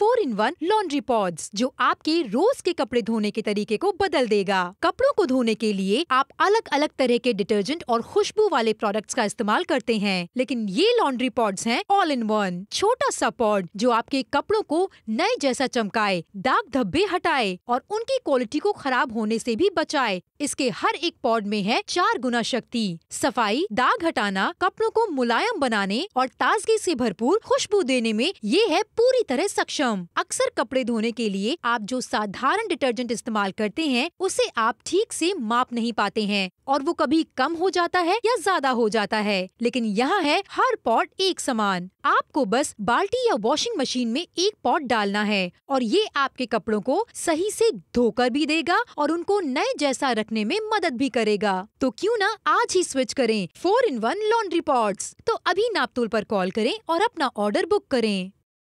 four in one laundry pods जो आपके रोज के कपड़े धोने के तरीके को बदल देगा कपड़ों को धोने के लिए आप अलग अलग तरह के डिटर्जेंट और खुशबू वाले प्रोडक्ट्स का इस्तेमाल करते हैं लेकिन ये लॉन्ड्री पॉड्स हैं ऑल इन वन छोटा सा पॉड जो आपके कपड़ों को नए जैसा चमकाए दाग धब्बे हटाए और उनकी क्वालिटी को खराब होने से भी बचाए इसके हर एक पॉड में है चार गुना शक्ति सफाई दाग हटाना कपड़ों को मुलायम बनाने और ताजगी से भरपूर खुशबू देने में ये है पूरी तरह सक्षम सिस्टम अक्सर कपड़े धोने के लिए आप जो साधारण डिटर्जेंट इस्तेमाल करते हैं उसे आप ठीक से माप नहीं पाते हैं और वो कभी कम हो जाता है या ज्यादा हो जाता है लेकिन यहाँ है हर पॉट एक समान आपको बस बाल्टी या वॉशिंग मशीन में एक पॉट डालना है और ये आपके कपड़ों को सही से धोकर भी देगा और उनको नए जैसा रखने में मदद भी करेगा तो क्यों ना आज ही स्विच करें four in one laundry pods तो अभी नापतोल पर कॉल करें और अपना ऑर्डर बुक करें